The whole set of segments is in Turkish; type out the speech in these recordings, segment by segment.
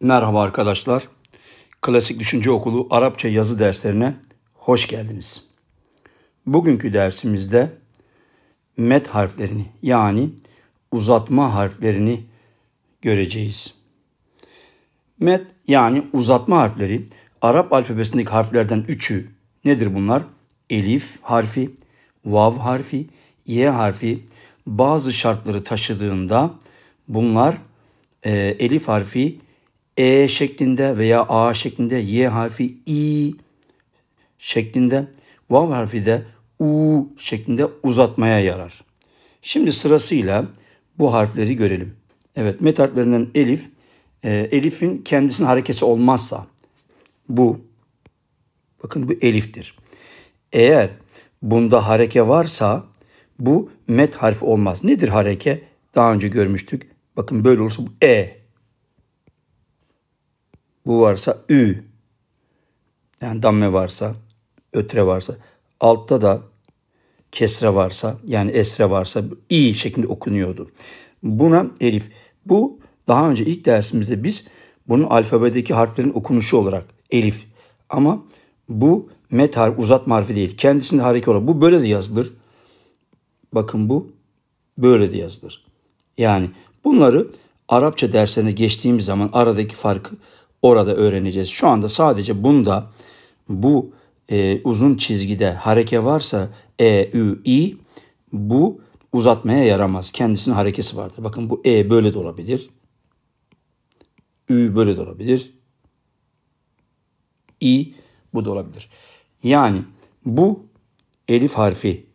Merhaba arkadaşlar. Klasik Düşünce Okulu Arapça yazı derslerine hoş geldiniz. Bugünkü dersimizde met harflerini yani uzatma harflerini göreceğiz. Met yani uzatma harfleri Arap alfabesindeki harflerden üçü nedir bunlar? Elif harfi, vav harfi, y harfi bazı şartları taşıdığında bunlar e, elif harfi e şeklinde veya A şeklinde, Y harfi i şeklinde, vav harfi de u şeklinde uzatmaya yarar. Şimdi sırasıyla bu harfleri görelim. Evet met harflerinden elif, e, elifin kendisinin harekesi olmazsa bu, bakın bu eliftir. Eğer bunda hareke varsa bu met harfi olmaz. Nedir hareke? Daha önce görmüştük. Bakın böyle olursa bu e bu varsa ü yani damme varsa ötre varsa altta da kesre varsa yani esre varsa i şeklinde okunuyordu. Buna elif. Bu daha önce ilk dersimizde biz bunun alfabedeki harflerin okunuşu olarak elif. Ama bu met harf uzatma harfi değil. Kendisinde hareket olarak. Bu böyle de yazılır. Bakın bu böyle de yazılır. Yani bunları Arapça derslerine geçtiğimiz zaman aradaki farkı orada öğreneceğiz. Şu anda sadece bunda bu e, uzun çizgide hareke varsa e, ü, i bu uzatmaya yaramaz. Kendisinin harekesi vardır. Bakın bu e böyle de olabilir. Ü böyle de olabilir. i bu da olabilir. Yani bu elif harfi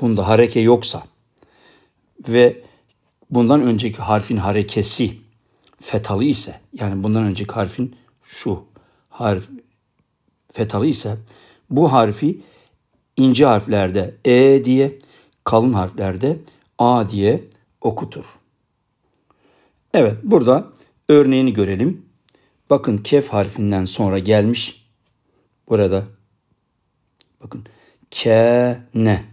bunda hareke yoksa ve bundan önceki harfin harekesi fetalı ise yani bundan önceki harfin şu harf fetalı ise bu harfi ince harflerde e diye kalın harflerde a diye okutur. Evet burada örneğini görelim. Bakın kef harfinden sonra gelmiş. Burada bakın k ne.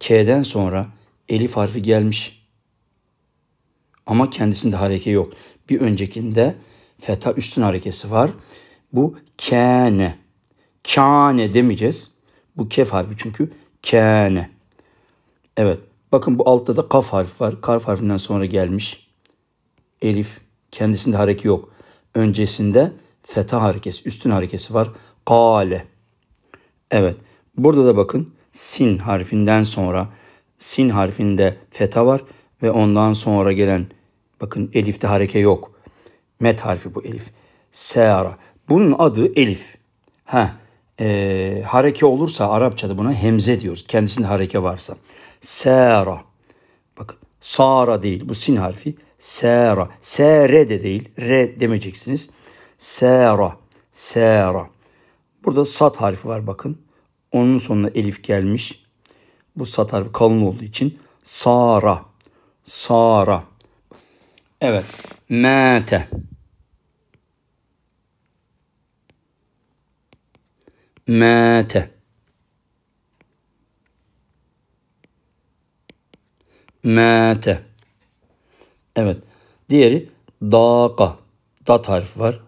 K'den sonra elif harfi gelmiş. Ama kendisinde hareke yok. Bir öncekinde feta üstün harekesi var. Bu kâne. Kâne demeyeceğiz. Bu kef harfi çünkü kâne. Evet. Bakın bu altta da kaf harfi var. Kaf harfinden sonra gelmiş. Elif. Kendisinde hareki yok. Öncesinde feta harekesi, üstün harekesi var. Kale. Evet. Burada da bakın sin harfinden sonra sin harfinde feta var ve ondan sonra gelen Bakın elifte hareke yok. Met harfi bu elif. Seara. Bunun adı elif. Ha, e, hareke olursa Arapçada buna hemze diyoruz. Kendisinde hareke varsa. Sera. Bakın sara değil bu sin harfi. Sera. Sere de değil. Re demeyeceksiniz. Sera. Sera. Burada sat harfi var bakın. Onun sonuna elif gelmiş. Bu sat harfi kalın olduğu için sara. Sara. Evet. Mâte. Mâte. Mâte. Evet. Diğeri dâka. Dat harf var.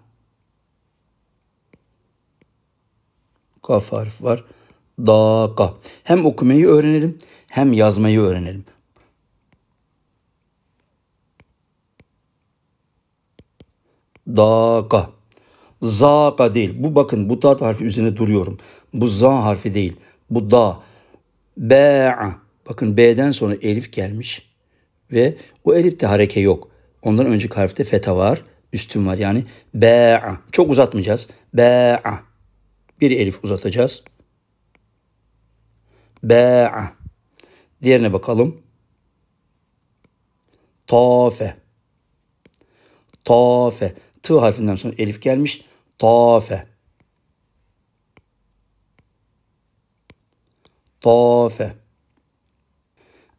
Kaf harf var. Dâka. Hem okumayı öğrenelim hem yazmayı öğrenelim. Daka. Zaka değil. Bu bakın bu tat harfi üzerine duruyorum. Bu za harfi değil. Bu da. Ba. Bakın B'den sonra elif gelmiş. Ve o elifte hareke yok. Ondan önceki harfte feta var. Üstün var. Yani Ba. Çok uzatmayacağız. Ba. Bir elif uzatacağız. Ba. Diğerine bakalım. Tafe. Tafe. T harfinden sonra elif gelmiş. Tafe. Tafe.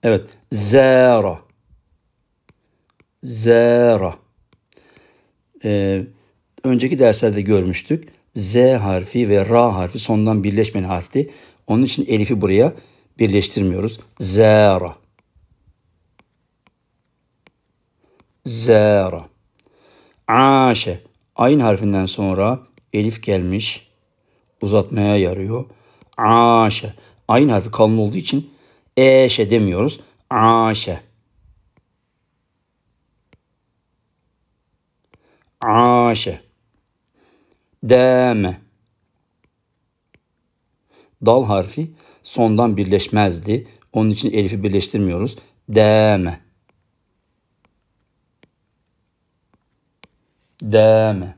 Evet. Zara. Zara. Ee, önceki derslerde görmüştük. Z harfi ve ra harfi sondan birleşmeyen harfti. Onun için elifi buraya birleştirmiyoruz. Zara. Zara. Aşe. Ayn harfinden sonra elif gelmiş. Uzatmaya yarıyor. Aşe. Ayn harfi kalın olduğu için eşe demiyoruz. Aşe. Aşe. Deme. Dal harfi sondan birleşmezdi. Onun için elifi birleştirmiyoruz. Deme. Dâme.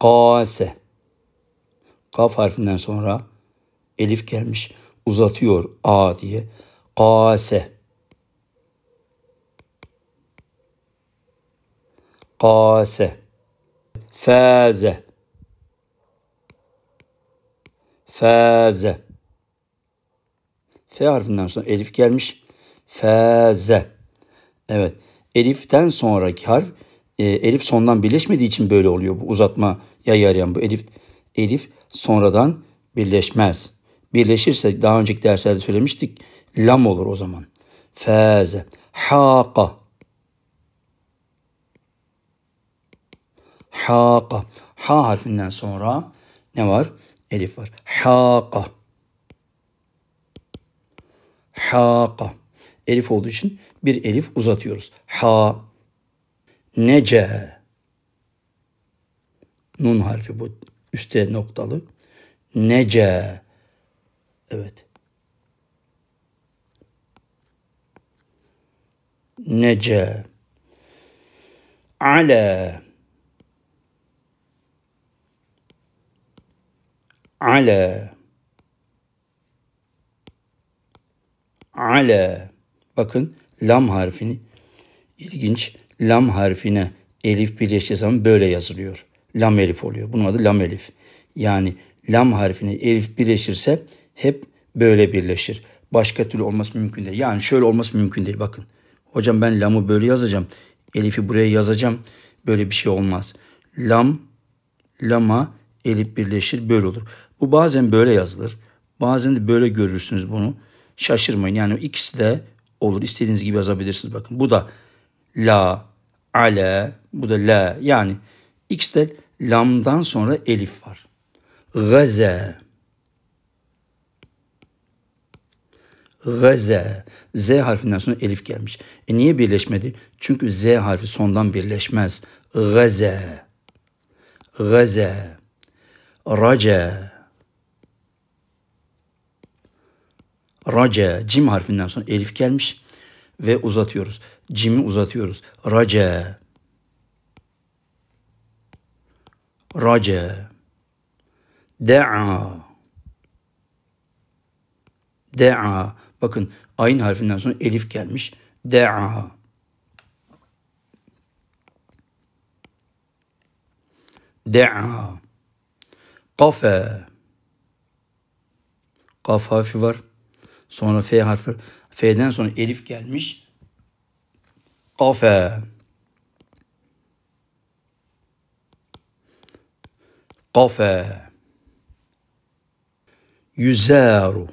Kase. Kaf harfinden sonra elif gelmiş. Uzatıyor a diye. Kase. Kase. Fâze. Fâze. F harfinden sonra elif gelmiş. Fâze. Evet. Eliften sonraki harf e, elif sondan birleşmediği için böyle oluyor. Bu uzatma yayı arayan bu elif, elif sonradan birleşmez. Birleşirse daha önceki derslerde söylemiştik lam olur o zaman. Feze, Haqa. Haqa. Ha harfinden sonra ne var? Elif var. Haqa. Haqa. Elif olduğu için bir elif uzatıyoruz. Ha nece nun harfi bu üstte noktalı nece evet nece ala ala ala bakın lam harfini ilginç lam harfine elif birleştiği zaman böyle yazılıyor. Lam elif oluyor. Bunun adı lam elif. Yani lam harfine elif birleşirse hep böyle birleşir. Başka türlü olması mümkün değil. Yani şöyle olması mümkün değil. Bakın hocam ben lamı böyle yazacağım. Elif'i buraya yazacağım. Böyle bir şey olmaz. Lam, lama, elif birleşir böyle olur. Bu bazen böyle yazılır. Bazen de böyle görürsünüz bunu. Şaşırmayın. Yani ikisi de olur. İstediğiniz gibi yazabilirsiniz. Bakın bu da la, ale, bu da la. Yani x'te lamdan sonra elif var. Gaze. Gaze. Z harfinden sonra elif gelmiş. E niye birleşmedi? Çünkü Z harfi sondan birleşmez. Gaze. Gaze. Raca. Raca. Cim harfinden sonra elif gelmiş ve uzatıyoruz. Cimi uzatıyoruz. Race. Race. De'a. De'a. Bakın ayın harfinden sonra elif gelmiş. De'a. De'a. Kafe. Kaf harfi var. Sonra F harfi var. F'den sonra elif gelmiş. Kafe. Kafe. Yüzaru.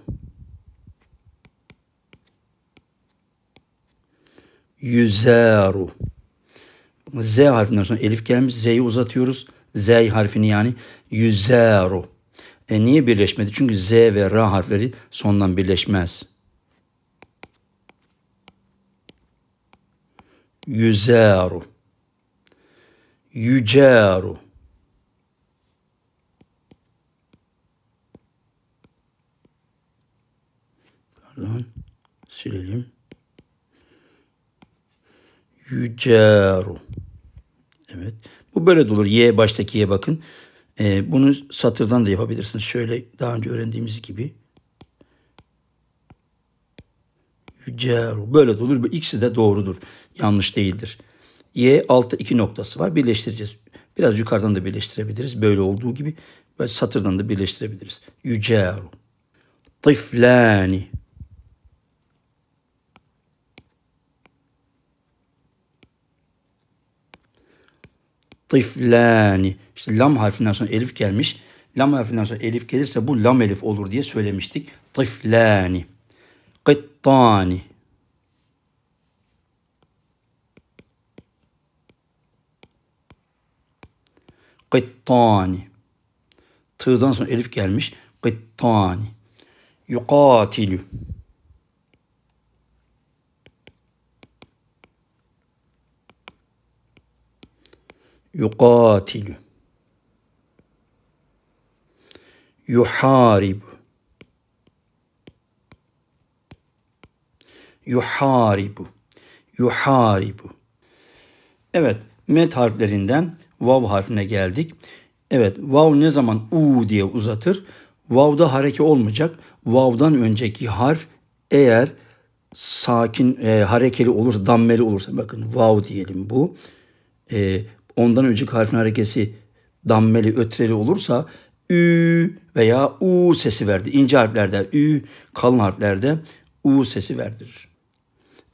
Yüzaru. Z harfinden sonra elif gelmiş. Z'yi uzatıyoruz. Z harfini yani yüzaru. E niye birleşmedi? Çünkü Z ve R harfleri sondan birleşmez. Yüzeru. Yüceru. Pardon. Silelim. Yüceru. Evet. Bu böyle de olur. Y baştakiye bakın. Ee, bunu satırdan da yapabilirsiniz. Şöyle daha önce öğrendiğimiz gibi. ceru böyle de olur. ikisi de doğrudur. Yanlış değildir. Y altta iki noktası var. Birleştireceğiz. Biraz yukarıdan da birleştirebiliriz. Böyle olduğu gibi ve satırdan da birleştirebiliriz. Yüceru. Tiflani. Tiflani. İşte lam harfinden sonra elif gelmiş. Lam harfinden sonra elif gelirse bu lam elif olur diye söylemiştik. Tiflani. Qittani. Kıttani. Tığdan sonra elif gelmiş. Kıttani. Yukatilü. Yukatilü. Yuharibu. Yuharibu. Yuharibu. Evet, met harflerinden vav harfine geldik. Evet vav ne zaman u diye uzatır? Vav'da hareke olmayacak. Vav'dan önceki harf eğer sakin e, harekeli olursa, dammeli olursa bakın vav diyelim bu. E, ondan önceki harfin harekesi dammeli, ötreli olursa ü veya u sesi verdi. İnce harflerde ü, kalın harflerde u sesi verdirir.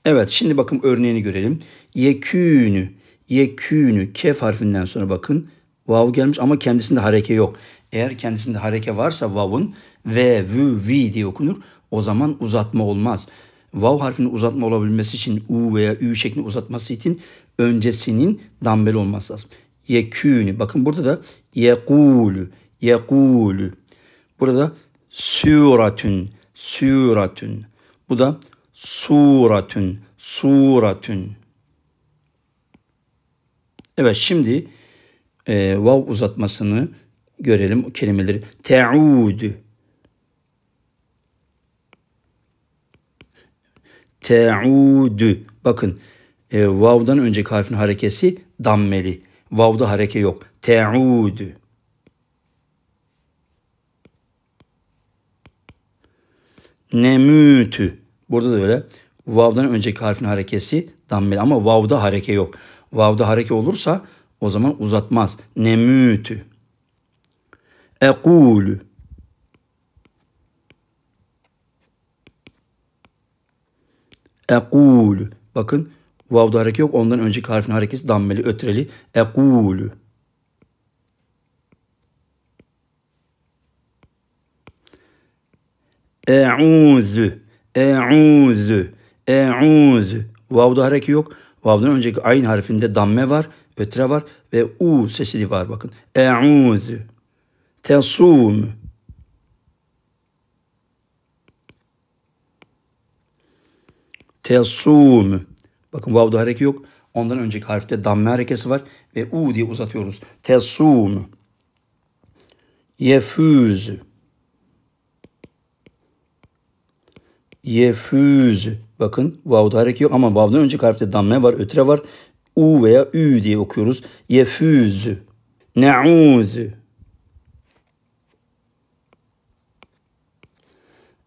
Evet şimdi bakın örneğini görelim. Yekünü yekünü kef harfinden sonra bakın vav gelmiş ama kendisinde hareke yok. Eğer kendisinde hareke varsa Vav'un ve, vü, vi diye okunur. O zaman uzatma olmaz. Vav harfinin uzatma olabilmesi için u veya ü şeklini uzatması için öncesinin dambel olması lazım. Yekünü. Bakın burada da yekulü, yekulü. Burada süratün, süratün. Bu da suratün, suratün. Evet şimdi e, vav uzatmasını görelim o kelimeleri. Te'udu. Te'udu. Bakın e, vav'dan önceki harfin harekesi dammeli. Vav'da hareke yok. Te'udu. Nemütü. Burada da öyle. Vav'dan önceki harfin harekesi dammeli ama vav'da hareke yok. Vav'da hareke olursa o zaman uzatmaz. Nemütü. Ekulü. Ekulü. Bakın vav'da hareke yok. Ondan önceki harfin harekesi dammeli, ötreli. Ekulü. E'ûzü. E'ûzü. E'ûzü. Vav'da hareke yok. Vav'dan önceki ayn harfinde damme var, ötre var ve u sesi var bakın. E'udü. Tesum. Tesum. Bakın vav'da hareket yok. Ondan önceki harfte damme harekesi var ve u diye uzatıyoruz. Tesum. Yefüz. Yefüz. Bakın vav'da hareket yok ama vav'dan önce harfte damme var, ötre var. U veya ü diye okuyoruz. Yefüzü. Ne'ûzü.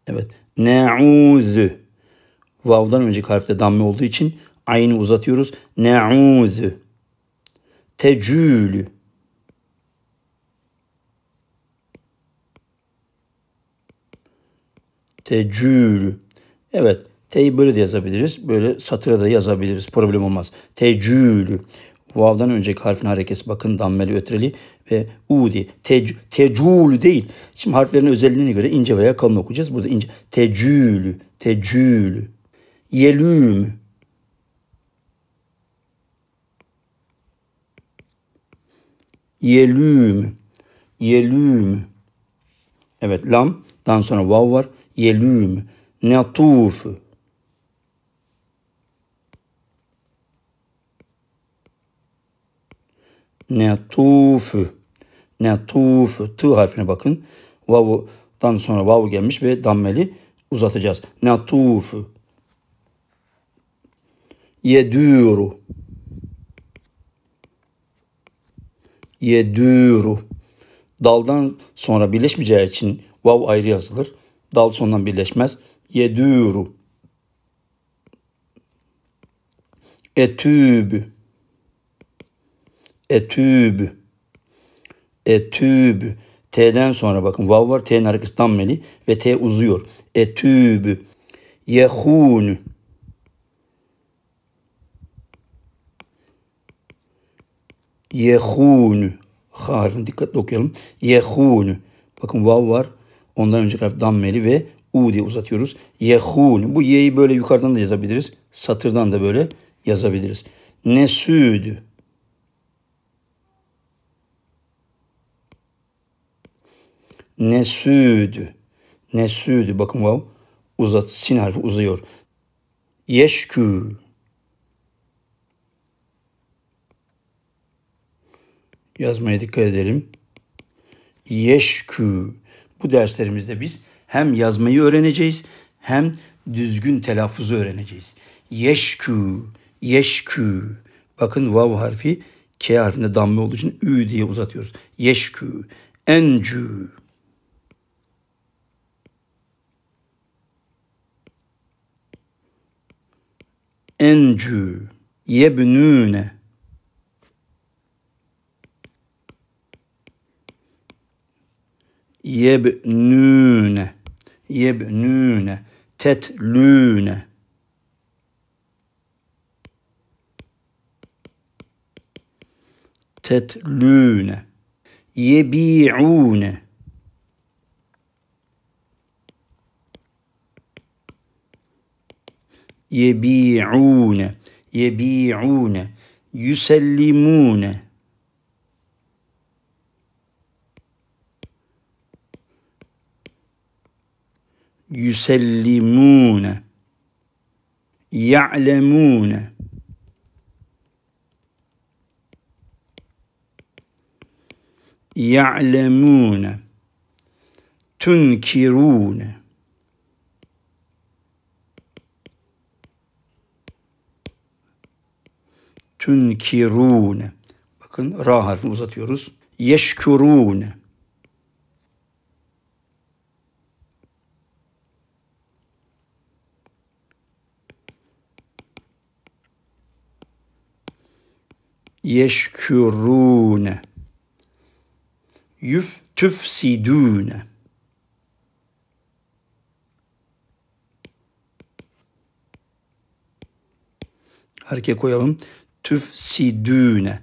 Evet. Ne'ûzü. Vav'dan önce harfte damme olduğu için aynı uzatıyoruz. Ne'ûzü. Tecülü. Tecülü. Evet. T'yi böyle de yazabiliriz. Böyle satıra da yazabiliriz. Problem olmaz. Tecülü. Vav'dan önceki harfin harekesi bakın dammeli, ötreli ve u diye. Tec tecülü değil. Şimdi harflerin özelliğine göre ince veya kalın okuyacağız. Burada ince. Tecülü. Tecülü. Yelüm. Yelüm. Yelüm. Evet lam. Daha sonra vav var. Yelüm. Natuf. netufu. Netufu. T harfine bakın. Vav'dan sonra vav gelmiş ve dammeli uzatacağız. Netufu. Yedûru. Yedûru. Daldan sonra birleşmeyeceği için vav ayrı yazılır. Dal sondan birleşmez. Yedûru. Etübü etüb. Etüb. T'den sonra bakın vav var T'nin arkası dammeli ve T uzuyor. Etüb. Yehun. Yehun. Ha harfini dikkatli okuyalım. Yehun. Bakın vav var. Ondan önce harf dammeli ve U diye uzatıyoruz. Yehun. Bu Y'yi böyle yukarıdan da yazabiliriz. Satırdan da böyle yazabiliriz. Nesüdü. nesüdü. Nesüdü. Bakın vav uzat, sin harfi uzuyor. Yeşkü. Yazmaya dikkat edelim. Yeşkü. Bu derslerimizde biz hem yazmayı öğreneceğiz hem düzgün telaffuzu öğreneceğiz. Yeşkü, yeşkü. Bakın vav harfi K harfinde damla olduğu için ü diye uzatıyoruz. Yeşkü, encü. انجو يبنون يبنون يبنون تتلون تتلون يبيعون yebi'une yebi'une yüsellimune yüsellimune ya'lemune ya'lemune tunkirune Tünkirûne. Bakın ra harfini uzatıyoruz. Yeşkurûne. yeşkürûne Yuf tüfsidûne Hareket koyalım tüfsidüne.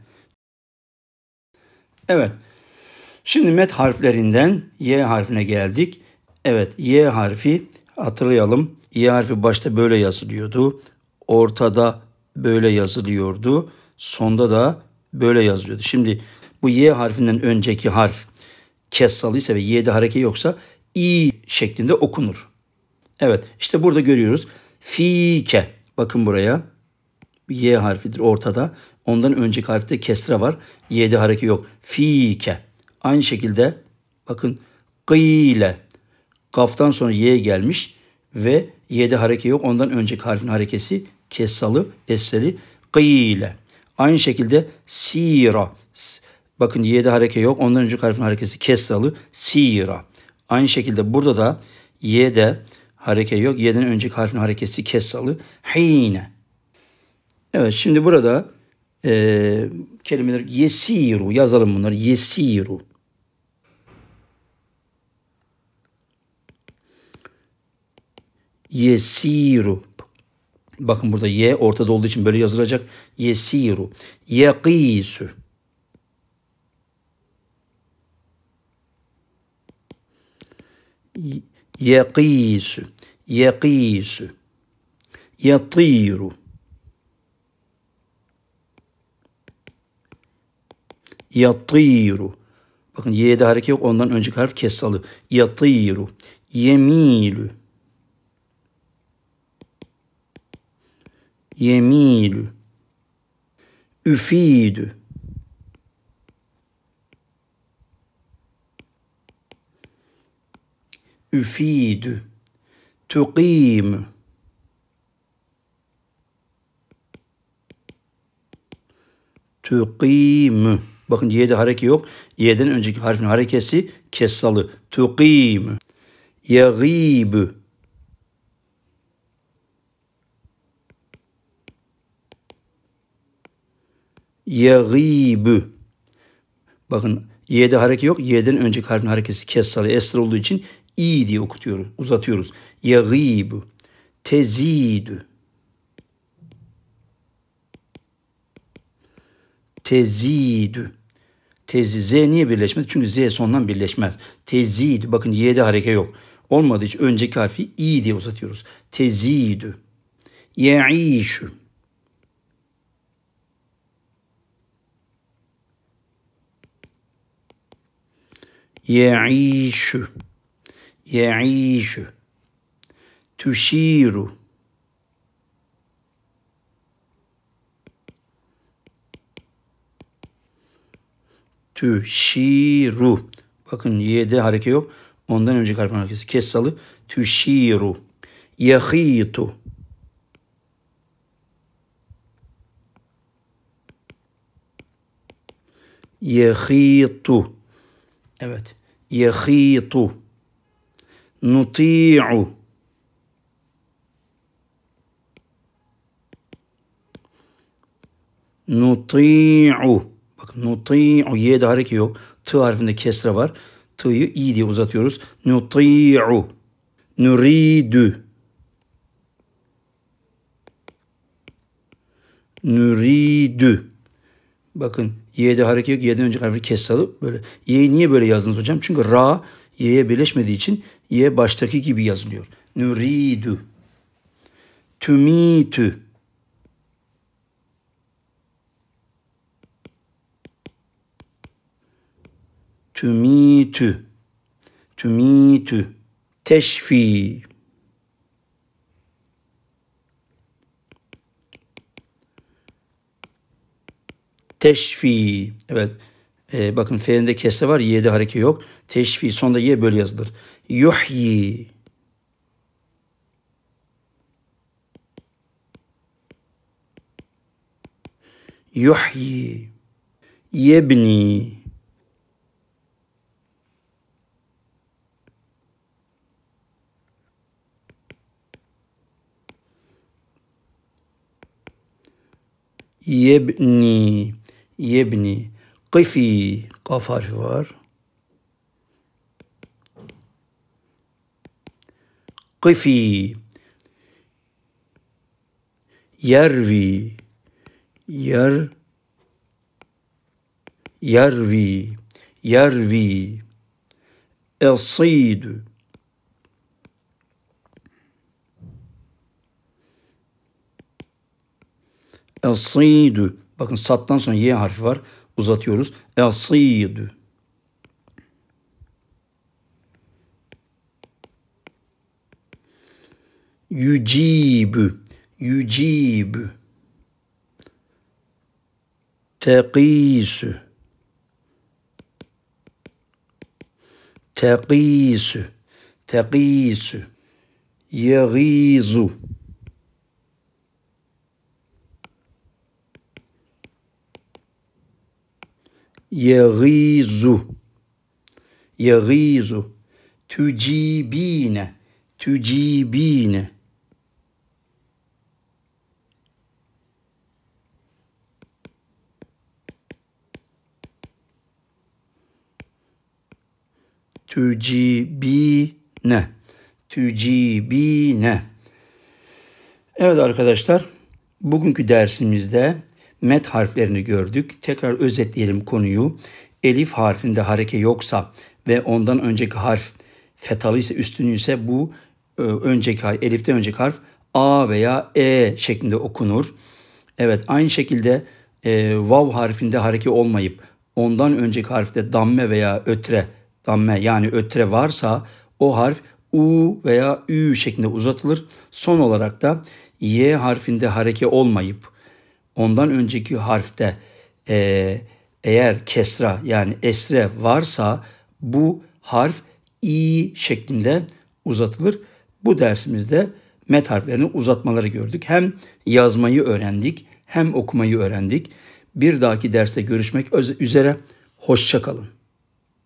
Evet. Şimdi met harflerinden Y harfine geldik. Evet Y harfi hatırlayalım. Y harfi başta böyle yazılıyordu. Ortada böyle yazılıyordu. Sonda da böyle yazılıyordu. Şimdi bu Y harfinden önceki harf kessalıysa ve Y'de hareke yoksa i şeklinde okunur. Evet işte burada görüyoruz. Fike. Bakın buraya bir Y harfidir ortada. Ondan önceki harfte kesre var. Y'de hareket yok. Fike. Aynı şekilde bakın gıyle. Kaftan sonra Y gelmiş ve Y'de hareket yok. Ondan önceki harfin harekesi kessalı, esleri gıyle. Aynı şekilde sira. Bakın Y'de hareket yok. Ondan önceki harfin harekesi kessalı, sira. Aynı şekilde burada da Y'de hareket yok. Y'den önceki harfin harekesi kessalı, hine. Evet şimdi burada e, kelimeler yesiru yazalım bunları yesiru. Yesiru. Bakın burada ye ortada olduğu için böyle yazılacak. Yesiru. Yekisu. Yekisu. Yekisu. Yatiru. Yatiru. Bakın Y'de hareket yok. Ondan önceki harf kessalı. Yatiru. Yemilu. Yemilu. Üfidü. Üfidü. Tuqim. Tuqim. Tuqim. Bakın Y'de hareke yok. Y'den önceki harfin harekesi kessalı. Tuqim. Yagib. Yagib. Bakın Y'de hareke yok. Y'den önceki harfin harekesi kessalı. Esra olduğu için i diye okutuyoruz. Uzatıyoruz. Yagib. Tezidü. tezidü. Tezi. Z niye birleşmedi? Çünkü Z sondan birleşmez. Tezid. Bakın Y'de hareke yok. Olmadığı için önceki harfi i diye uzatıyoruz. Tezidü. Ye'işü. Ye'işü. Ye'işü. Tüşiru. Tüşiru. Bakın y'de hareke yok. Ondan önceki harfin harekesi kessalı. Tüşiru. Yahitu. Yahitu. Evet. Yahitu. Nuti'u. Nuti'u. Bak nuti'u y'de hareket yok. T harfinde kesre var. T'yı i diye uzatıyoruz. Nuti'u. Nuridu. Nuridu. Bakın y'de hareket yok. Y'den önce harfi kes alıp böyle. Y'yi niye böyle yazdınız hocam? Çünkü ra y'ye birleşmediği için y baştaki gibi yazılıyor. Nuridu. Tümitü. Tümitü. Tümitü. Teşfi. Teşfi. Evet. E, bakın F'de kese var. Y'de hareke yok. Teşfi. Sonda Y böyle yazılır. Yuhyi. Yuhyi. Yebni. yebni, yebni, kıfi, kaf harfi var. Kıfi, yervi, yer, yervi, yervi, esidu, Esidü. Bakın sattan sonra y harfi var. Uzatıyoruz. Esidü. Yücibü. Yücibü. Tekisü. Tekisü. Tekisü. Yeğizu. Yeğizu. Yeğizu. Tücibine. Tücibine. Tücibine. Tücibine. Evet arkadaşlar bugünkü dersimizde met harflerini gördük. Tekrar özetleyelim konuyu. Elif harfinde hareke yoksa ve ondan önceki harf fetalı ise üstünü ise bu e, önceki harf, eliften önceki harf A veya E şeklinde okunur. Evet aynı şekilde e, vav harfinde hareke olmayıp ondan önceki harfte damme veya ötre damme yani ötre varsa o harf U veya Ü şeklinde uzatılır. Son olarak da Y harfinde hareke olmayıp ondan önceki harfte e, eğer kesra yani esre varsa bu harf i şeklinde uzatılır. Bu dersimizde met harflerini uzatmaları gördük. Hem yazmayı öğrendik hem okumayı öğrendik. Bir dahaki derste görüşmek üzere. Hoşçakalın.